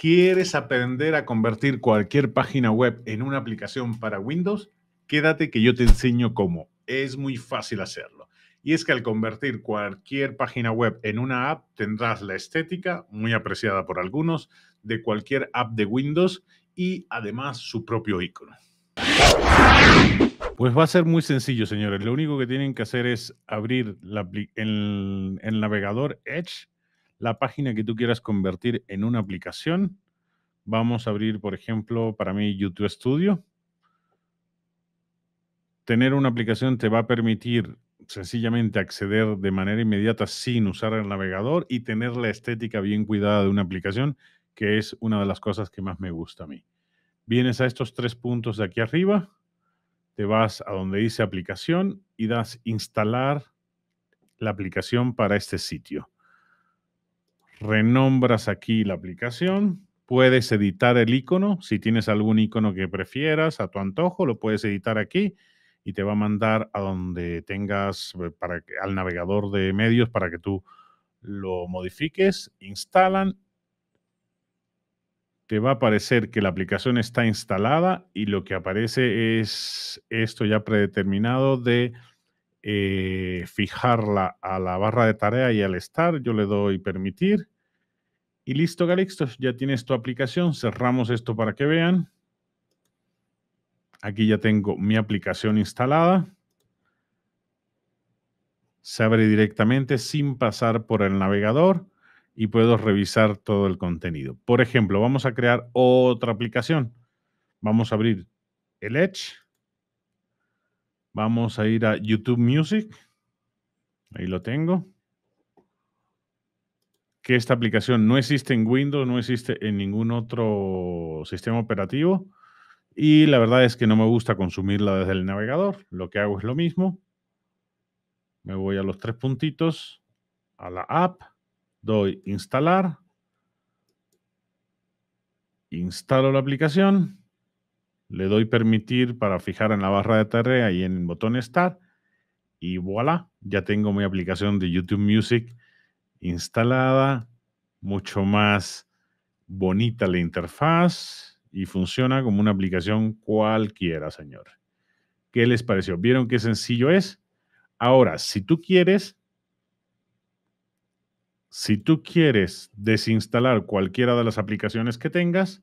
¿Quieres aprender a convertir cualquier página web en una aplicación para Windows? Quédate que yo te enseño cómo. Es muy fácil hacerlo. Y es que al convertir cualquier página web en una app tendrás la estética, muy apreciada por algunos, de cualquier app de Windows y además su propio icono. Pues va a ser muy sencillo, señores. Lo único que tienen que hacer es abrir el navegador Edge la página que tú quieras convertir en una aplicación. Vamos a abrir, por ejemplo, para mí YouTube Studio. Tener una aplicación te va a permitir sencillamente acceder de manera inmediata sin usar el navegador y tener la estética bien cuidada de una aplicación, que es una de las cosas que más me gusta a mí. Vienes a estos tres puntos de aquí arriba, te vas a donde dice aplicación y das instalar la aplicación para este sitio renombras aquí la aplicación, puedes editar el icono, si tienes algún icono que prefieras a tu antojo, lo puedes editar aquí y te va a mandar a donde tengas eh, para, al navegador de medios para que tú lo modifiques, instalan, te va a aparecer que la aplicación está instalada y lo que aparece es esto ya predeterminado de eh, fijarla a la barra de tarea y al estar. Yo le doy permitir. Y listo, Calixto, ya tienes tu aplicación. Cerramos esto para que vean. Aquí ya tengo mi aplicación instalada. Se abre directamente sin pasar por el navegador y puedo revisar todo el contenido. Por ejemplo, vamos a crear otra aplicación. Vamos a abrir el Edge. Vamos a ir a YouTube Music. Ahí lo tengo. Que esta aplicación no existe en Windows, no existe en ningún otro sistema operativo. Y la verdad es que no me gusta consumirla desde el navegador. Lo que hago es lo mismo. Me voy a los tres puntitos, a la app, doy instalar, instalo la aplicación le doy permitir para fijar en la barra de tarea y en el botón Start. Y voilà, ya tengo mi aplicación de YouTube Music instalada, mucho más bonita la interfaz y funciona como una aplicación cualquiera, señor. ¿Qué les pareció? ¿Vieron qué sencillo es? Ahora, si tú quieres, si tú quieres desinstalar cualquiera de las aplicaciones que tengas,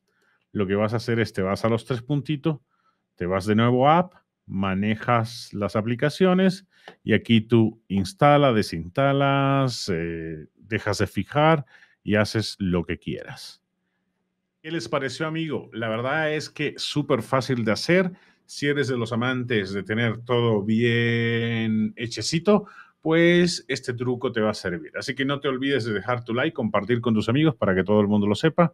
lo que vas a hacer es te vas a los tres puntitos, te vas de nuevo a App, manejas las aplicaciones y aquí tú instala, desinstalas, eh, dejas de fijar y haces lo que quieras. ¿Qué les pareció, amigo? La verdad es que súper fácil de hacer. Si eres de los amantes de tener todo bien hechecito, pues este truco te va a servir. Así que no te olvides de dejar tu like, compartir con tus amigos para que todo el mundo lo sepa.